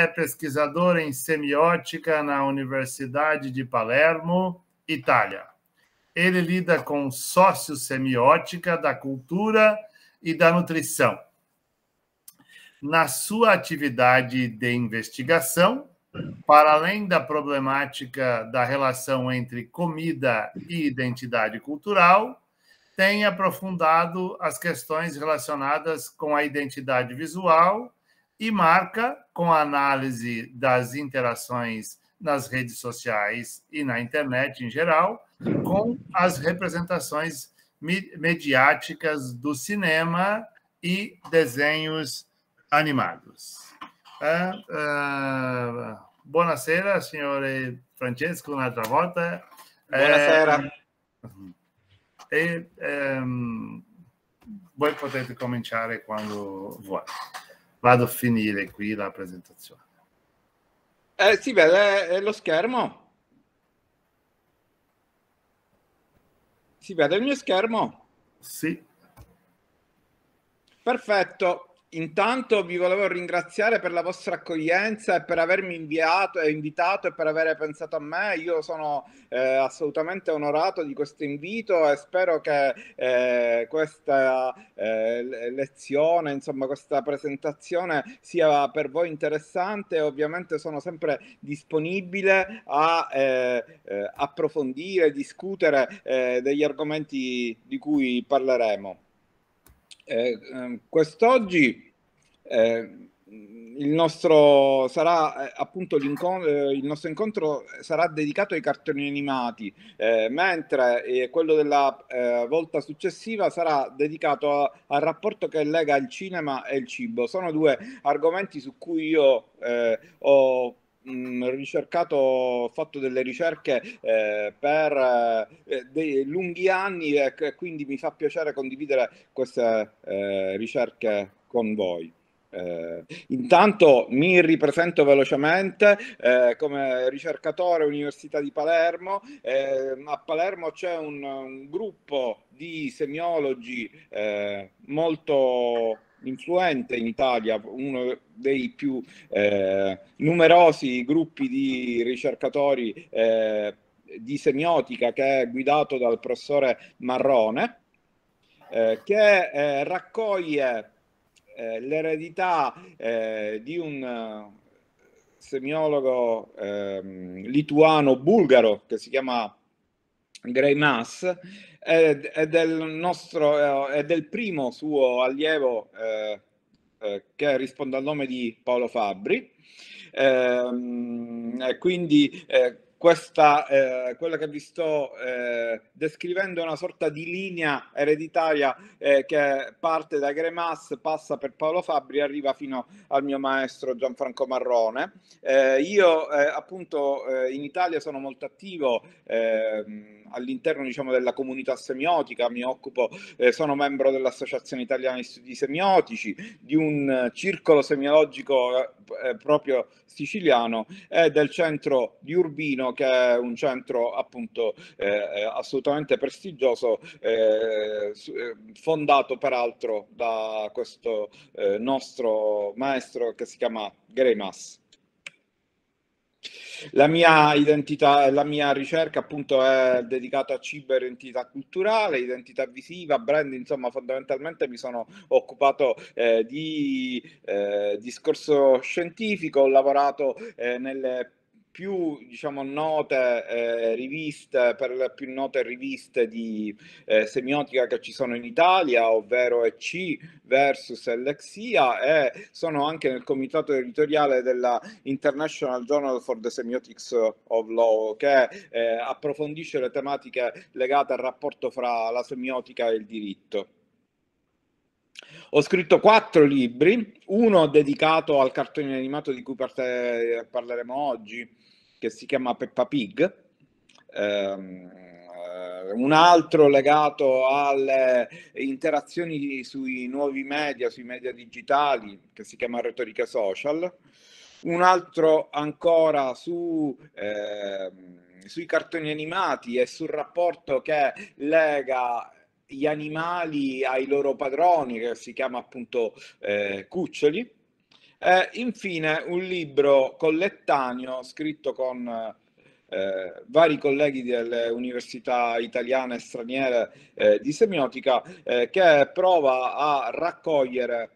é pesquisador em semiótica na Universidade de Palermo, Itália. Ele lida com sócio-semiótica da cultura e da nutrição. Na sua atividade de investigação, para além da problemática da relação entre comida e identidade cultural, tem aprofundado as questões relacionadas com a identidade visual e marca com a análise das interações nas redes sociais e na internet em geral, com as representações mediáticas do cinema e desenhos animados. Uh, uh, senhor Francesco Natravolta. Eh, buonasera. Eh, e, um, ehm, vou poder começar quando vuoi. vado a finire qui la presentazione. Eh, si vede eh, lo schermo? Si vede il mio schermo? Sì. Perfetto. Intanto vi volevo ringraziare per la vostra accoglienza e per avermi inviato e invitato e per aver pensato a me. Io sono eh, assolutamente onorato di questo invito e spero che eh, questa eh, lezione, insomma, questa presentazione sia per voi interessante. Ovviamente sono sempre disponibile a eh, eh, approfondire, discutere eh, degli argomenti di cui parleremo. Eh, ehm, quest'oggi eh, il, nostro sarà, eh, appunto, eh, il nostro incontro sarà dedicato ai cartoni animati, eh, mentre eh, quello della volta successiva sarà dedicato a, al rapporto che lega il cinema e il cibo. Sono due argomenti su cui io ho Mm, ricercato, ho fatto delle ricerche eh, per eh, eh dei lunghi anni e quindi mi fa piacere condividere queste eh, ricerche con voi. Eh, intanto mi ripresento velocemente eh, come ricercatore Università di Palermo. Eh, a Palermo c'è un, un, gruppo di semiologi eh, molto influente in Italia, uno dei più eh, numerosi gruppi di ricercatori eh, di semiotica che è guidato dal professore Marrone, eh, che eh, raccoglie eh, l'eredità eh, di un semiologo ehm, lituano-bulgaro che si chiama Grey Mass, eh, è, del nostro, eh, è del primo suo allievo eh, eh, che risponde al nome di Paolo Fabbri. Ehm, quindi eh, questa, quella che vi sto descrivendo è una sorta di linea ereditaria che parte da Grey passa per Paolo Fabbri e arriva fino al mio maestro Gianfranco Marrone. io appunto in Italia sono molto attivo ehm, all'interno diciamo, della comunità semiotica, mi occupo, eh, sono membro dell'Associazione Italiana di Studi Semiotici, di un eh, circolo semiologico eh, eh, proprio siciliano e del centro di Urbino che è un centro appunto eh, eh assolutamente prestigioso, fondato peraltro da questo nostro maestro che si chiama Grey la mia identità, la mia ricerca appunto è dedicata a cibo identità culturale, identità visiva, brand, insomma fondamentalmente mi sono occupato eh, di eh, discorso scientifico, ho lavorato eh, nelle più diciamo, note eh, riviste, per le più note riviste di eh, semiotica che ci sono in Italia, ovvero EC versus Lexia, e sono anche nel comitato editoriale della International Journal for the Semiotics of Law, che eh, approfondisce le tematiche legate al rapporto fra la semiotica e il diritto. Ho scritto quattro libri, uno dedicato al cartone animato di cui parleremo oggi, che si chiama Peppa Pig, ehm, eh, un altro legato alle interazioni sui nuovi media, sui media digitali, che si chiama Retorica Social, un altro ancora su... Eh, sui cartoni animati e sul rapporto che lega gli animali ai loro padroni, che si chiama appunto eh, cuccioli. Eh, infine, un libro collettaneo scritto con eh, vari colleghi delle università italiane e straniere eh, di semiotica eh, che prova a raccogliere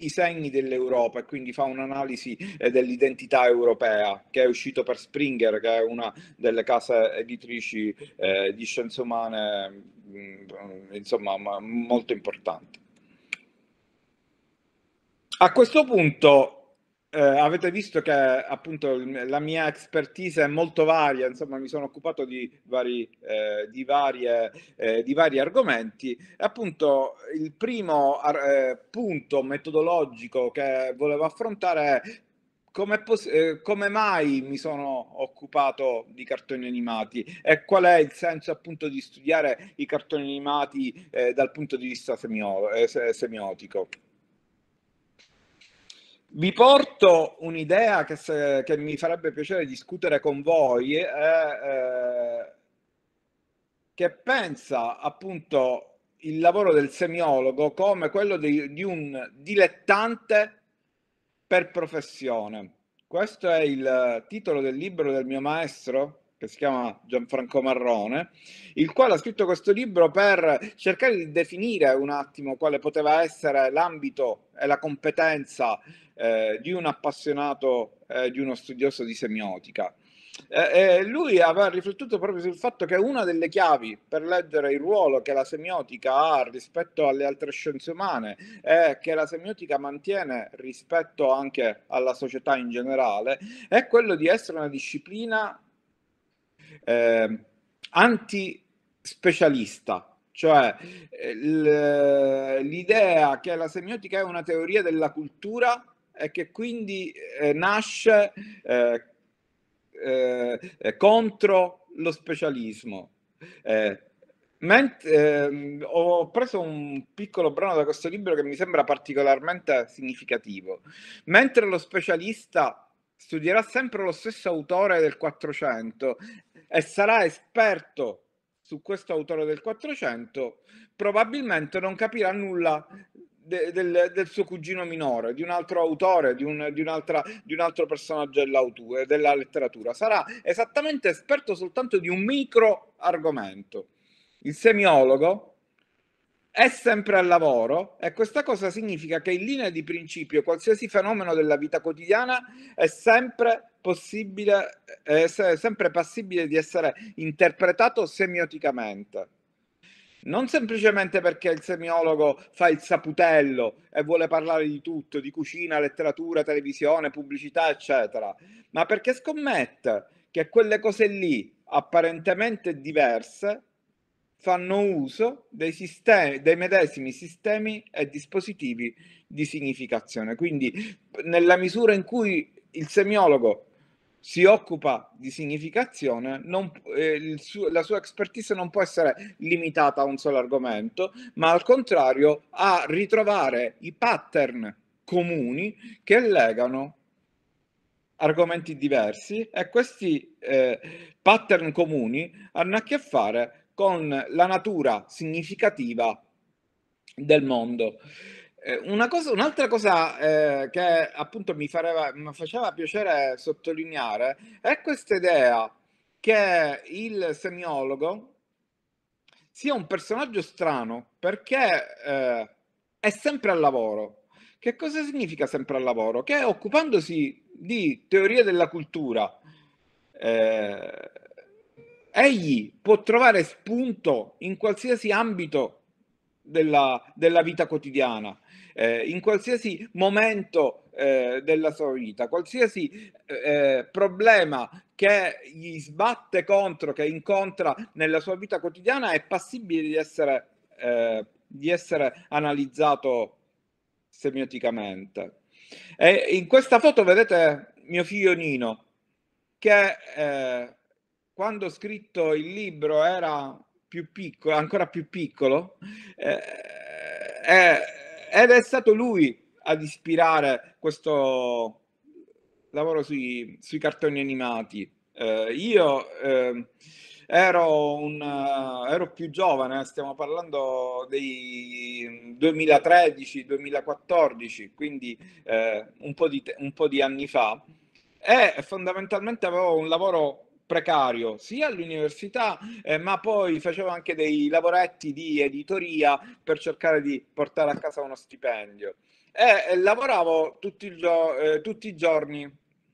i segni dell'Europa e quindi fa un'analisi eh, dell'identità europea che è uscito per Springer, che è una delle case editrici eh, di scienze umane mm, insomma molto importante. A questo punto eh, avete visto che appunto la mia expertise è molto varia, insomma mi sono occupato di vari, eh, di varie, eh, di vari argomenti. Appunto il primo eh, punto metodologico che volevo affrontare è come, eh, come, mai mi sono occupato di cartoni animati e qual è il senso appunto di studiare i cartoni animati eh, dal punto di vista semio eh, semiotico? Vi porto un'idea che, se, che, mi farebbe piacere discutere con voi, eh, eh, che pensa appunto il lavoro del semiologo come quello di, di un dilettante per professione. Questo è il titolo del libro del mio maestro, che si chiama Gianfranco Marrone, il quale ha scritto questo libro per cercare di definire un attimo quale poteva essere l'ambito e la competenza eh, di un appassionato, eh, di uno studioso di semiotica. Eh, lui aveva riflettuto proprio sul fatto che una delle chiavi per leggere il ruolo che la semiotica ha rispetto alle altre scienze umane e che la semiotica mantiene rispetto anche alla società in generale è quello di essere una disciplina eh, antispecialista, cioè eh, l'idea che la semiotica è una teoria della cultura e che quindi eh, nasce eh, eh, contro lo specialismo. Eh, ment- ehm, ho preso un piccolo brano da questo libro che mi sembra particolarmente significativo. Mentre lo specialista studierà sempre lo stesso autore del 400 e sarà esperto su questo autore del 400, probabilmente non capirà nulla de, del, del, suo cugino minore, di un altro autore, di un, di di un altro personaggio della letteratura. Sarà esattamente esperto soltanto di un micro argomento. Il semiologo è sempre al lavoro e questa cosa significa che in linea di principio qualsiasi fenomeno della vita quotidiana è sempre possibile, è sempre passibile di essere interpretato semioticamente non semplicemente perché il semiologo fa il saputello e vuole parlare di tutto, di cucina, letteratura, televisione, pubblicità, eccetera, ma perché scommette che quelle cose lì, apparentemente diverse, fanno uso dei, sistemi, dei medesimi sistemi e dispositivi di significazione. Quindi nella misura in cui il semiologo si occupa di significazione, non, eh, su, la sua expertise non può essere limitata a un solo argomento, ma al contrario a ritrovare i pattern comuni che legano argomenti diversi e questi eh, pattern comuni hanno a che fare con la natura significativa del mondo. Eh, un'altra cosa, un cosa eh, che appunto mi, fareva, mi faceva piacere sottolineare è questa idea che il semiologo sia un personaggio strano perché eh, è sempre al lavoro. Che cosa significa sempre al lavoro? Che occupandosi di teoria della cultura, eh, egli può trovare spunto in qualsiasi ambito della, della vita quotidiana, eh, in qualsiasi momento eh, della sua vita, qualsiasi eh, eh problema che gli sbatte contro, che incontra nella sua vita quotidiana, è passibile di essere, eh, di essere analizzato semioticamente. E in questa foto vedete mio figlio Nino, che eh, quando ho scritto il libro era più piccolo, ancora più piccolo, eh, eh, ed è stato lui ad ispirare questo lavoro sui, sui cartoni animati. Eh, io ehm, ero, un, eh, ero più giovane, eh, stiamo parlando dei 2013-2014, quindi eh, un po, te- un, po di anni fa, e fondamentalmente avevo un lavoro precario sia all'università, eh, ma poi facevo anche dei lavoretti di editoria per cercare di portare a casa uno stipendio. E eh, lavoravo tutti, gio- eh, tutti, i giorni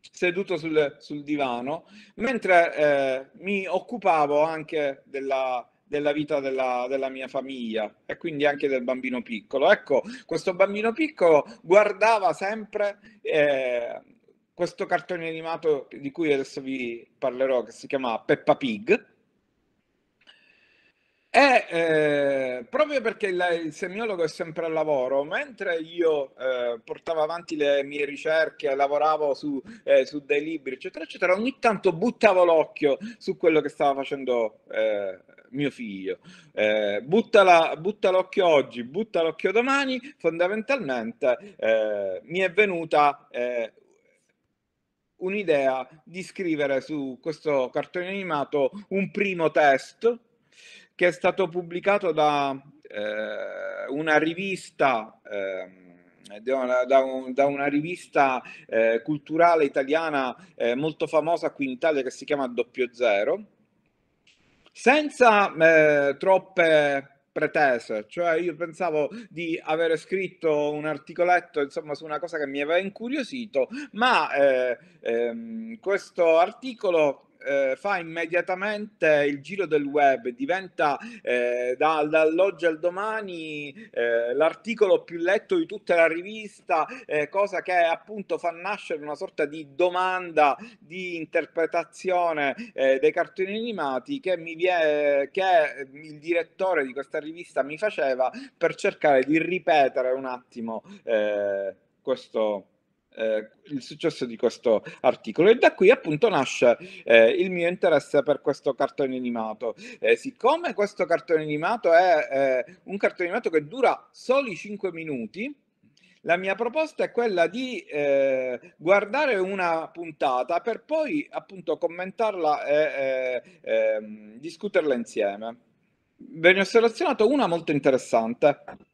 seduto sul, sul divano, mentre eh, mi occupavo anche della, della vita della, della, mia famiglia e quindi anche del bambino piccolo. Ecco, questo bambino piccolo guardava sempre eh, questo cartone animato di cui adesso vi parlerò, che si chiama Peppa Pig, e eh, proprio perché il, semiologo è sempre al lavoro, mentre io eh, portavo avanti le mie ricerche, lavoravo su, eh, su, dei libri, eccetera, eccetera, ogni tanto buttavo l'occhio su quello che stava facendo eh, mio figlio. Eh, butta, la, butta, l'occhio oggi, butta l'occhio domani, fondamentalmente eh, mi è venuta un'idea di scrivere su questo cartone animato un primo test che è stato pubblicato da eh, una rivista. Eh, da, un, da, una rivista eh, culturale italiana eh, molto famosa qui in Italia che si chiama Doppio Zero, senza eh, troppe pretese, cioè io pensavo di avere scritto un articoletto insomma su una cosa che mi aveva incuriosito, ma eh, ehm, questo articolo eh, fa immediatamente il giro del web, diventa eh, da, dall'oggi al domani eh, l'articolo più letto di tutta la rivista, eh, cosa che appunto fa nascere una sorta di domanda di interpretazione eh, dei cartoni animati che, mi vie, che il direttore di questa rivista mi faceva per cercare di ripetere un attimo eh, questo eh, il successo di questo articolo e da qui appunto nasce eh, il mio interesse per questo cartone animato eh, siccome questo cartone animato è eh, un cartone animato che dura soli 5 minuti la mia proposta è quella di eh, guardare una puntata per poi appunto commentarla e ehm, discuterla insieme ve ne ho selezionato una molto interessante